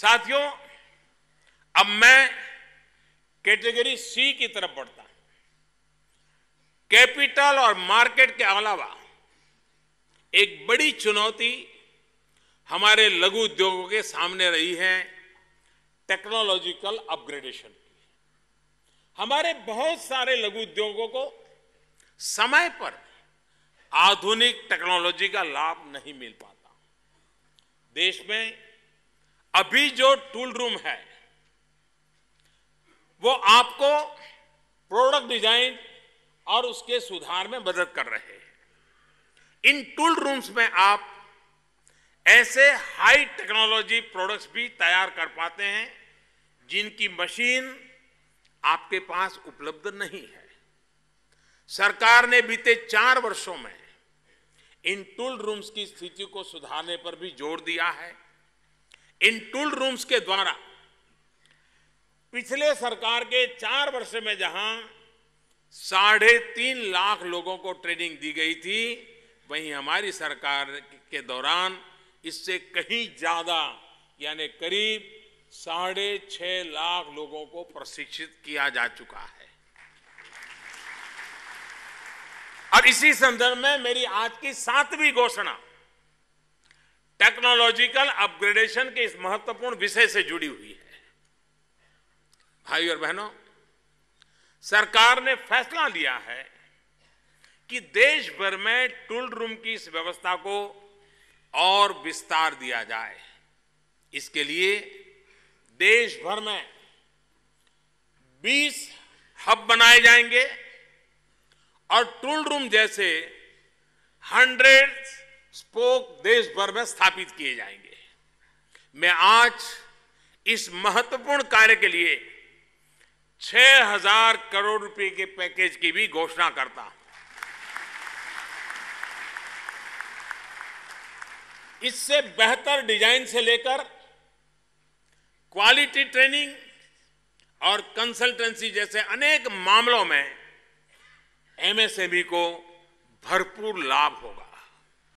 साथियों अब मैं कैटेगरी सी की तरफ बढ़ता हूं कैपिटल और मार्केट के अलावा एक बड़ी चुनौती हमारे लघु उद्योगों के सामने रही है टेक्नोलॉजिकल अपग्रेडेशन की हमारे बहुत सारे लघु उद्योगों को समय पर आधुनिक टेक्नोलॉजी का लाभ नहीं मिल पाता देश में अभी जो टूल रूम है वो आपको प्रोडक्ट डिजाइन और उसके सुधार में मदद कर रहे हैं इन टूल रूम्स में आप ऐसे हाई टेक्नोलॉजी प्रोडक्ट्स भी तैयार कर पाते हैं जिनकी मशीन आपके पास उपलब्ध नहीं है सरकार ने बीते चार वर्षों में इन टूल रूम्स की स्थिति को सुधारने पर भी जोर दिया है इन टूल रूम्स के द्वारा पिछले सरकार के चार वर्ष में जहां साढ़े तीन लाख लोगों को ट्रेनिंग दी गई थी वहीं हमारी सरकार के दौरान इससे कहीं ज्यादा यानी करीब साढ़े छह लाख लोगों को प्रशिक्षित किया जा चुका है और इसी संदर्भ में मेरी आज की सातवीं घोषणा टेक्नोलॉजिकल अपग्रेडेशन के इस महत्वपूर्ण विषय से जुड़ी हुई है भाई और बहनों सरकार ने फैसला लिया है कि देश भर में टूल रूम की इस व्यवस्था को और विस्तार दिया जाए इसके लिए देश भर में 20 हब बनाए जाएंगे और टूल रूम जैसे हंड्रेड स्पोक देश भर में स्थापित किए जाएंगे मैं आज इस महत्वपूर्ण कार्य के लिए 6000 करोड़ रुपए के पैकेज की भी घोषणा करता हूं इससे बेहतर डिजाइन से लेकर क्वालिटी ट्रेनिंग और कंसल्टेंसी जैसे अनेक मामलों में एमएसएमई को भरपूर लाभ होगा